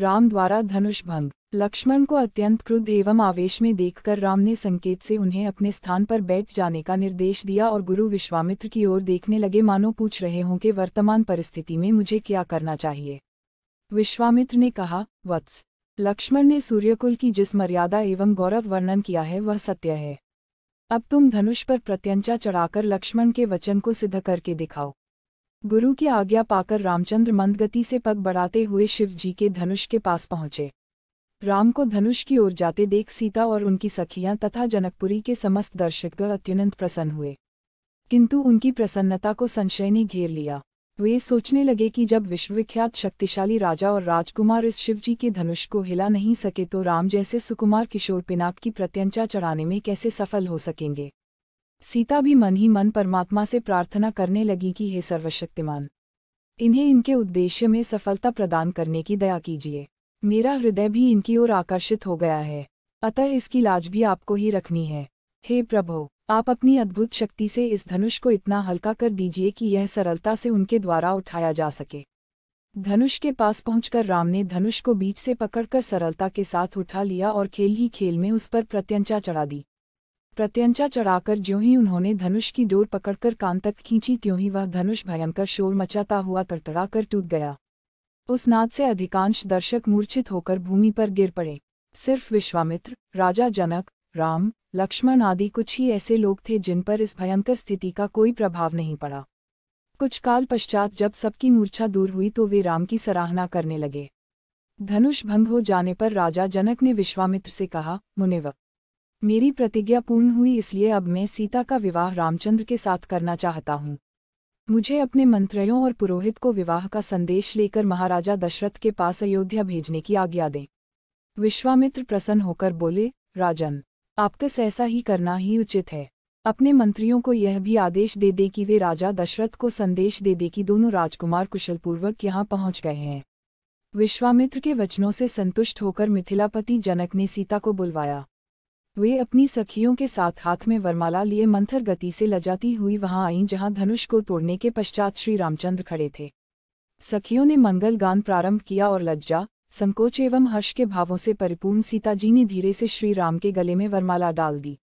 राम द्वारा धनुष भंग लक्ष्मण को अत्यंत क्रुद्ध एवं आवेश में देखकर राम ने संकेत से उन्हें अपने स्थान पर बैठ जाने का निर्देश दिया और गुरु विश्वामित्र की ओर देखने लगे मानो पूछ रहे हों कि वर्तमान परिस्थिति में मुझे क्या करना चाहिए विश्वामित्र ने कहा वत्स लक्ष्मण ने सूर्यकुल की जिस मर्यादा एवं गौरव वर्णन किया है वह सत्य है अब तुम धनुष पर प्रत्यंचा चढ़ाकर लक्ष्मण के वचन को सिद्ध करके दिखाओ गुरु की आज्ञा पाकर रामचंद्र मंदगति से पग बढ़ाते हुए शिव जी के धनुष के पास पहुंचे राम को धनुष की ओर जाते देख सीता और उनकी सखियां तथा जनकपुरी के समस्त दर्शक अत्यनंत प्रसन्न हुए किंतु उनकी प्रसन्नता को संशय ने घेर लिया वे सोचने लगे कि जब विश्वविख्यात शक्तिशाली राजा और राजकुमार इस शिवजी के धनुष को हिला नहीं सके तो राम जैसे सुकुमार किशोर पिनाक की प्रत्यंचा चढ़ाने में कैसे सफल हो सकेंगे सीता भी मन ही मन परमात्मा से प्रार्थना करने लगी कि हे सर्वशक्तिमान इन्हें इनके उद्देश्य में सफलता प्रदान करने की दया कीजिए मेरा हृदय भी इनकी ओर आकर्षित हो गया है अतः इसकी लाज भी आपको ही रखनी है हे प्रभो आप अपनी अद्भुत शक्ति से इस धनुष को इतना हल्का कर दीजिए कि यह सरलता से उनके द्वारा उठाया जा सके धनुष के पास पहुंचकर राम ने धनुष को बीच से पकड़कर सरलता के साथ उठा लिया और खेल ही खेल में उस पर प्रत्यंचा चढ़ा दी प्रत्यंचा चढ़ाकर ज्यों ही उन्होंने धनुष की डोर पकड़कर कान तक खींची त्यों ही वह धनुष भयंकर शोर मचाता हुआ तड़तड़ाकर टूट गया उस नाद से अधिकांश दर्शक मूर्छित होकर भूमि पर गिर पड़े सिर्फ विश्वामित्र राजा जनक राम लक्ष्मण आदि कुछ ही ऐसे लोग थे जिन पर इस भयंकर स्थिति का कोई प्रभाव नहीं पड़ा कुछ काल पश्चात जब सबकी मूर्छा दूर हुई तो वे राम की सराहना करने लगे धनुष भंग हो जाने पर राजा जनक ने विश्वामित्र से कहा मुनिव मेरी प्रतिज्ञा पूर्ण हुई इसलिए अब मैं सीता का विवाह रामचंद्र के साथ करना चाहता हूँ मुझे अपने मंत्रियों और पुरोहित को विवाह का संदेश लेकर महाराजा दशरथ के पास अयोध्या भेजने की आज्ञा दें विश्वामित्र प्रसन्न होकर बोले राजन आपके ऐसा ही करना ही उचित है अपने मंत्रियों को यह भी आदेश दे दे कि वे राजा दशरथ को संदेश दे दे कि दोनों राजकुमार कुशलपूर्वक यहाँ पहुँच गए हैं विश्वामित्र के वचनों से संतुष्ट होकर मिथिलापति जनक ने सीता को बुलवाया वे अपनी सखियों के साथ हाथ में वरमाला लिए मंथर गति से लजाती हुई वहां आईं जहां धनुष को तोड़ने के पश्चात श्री रामचंद्र खड़े थे सखियों ने मंगल गान प्रारंभ किया और लज्जा संकोच एवं हर्ष के भावों से परिपूर्ण सीता जी ने धीरे से श्री राम के गले में वरमाला डाल दी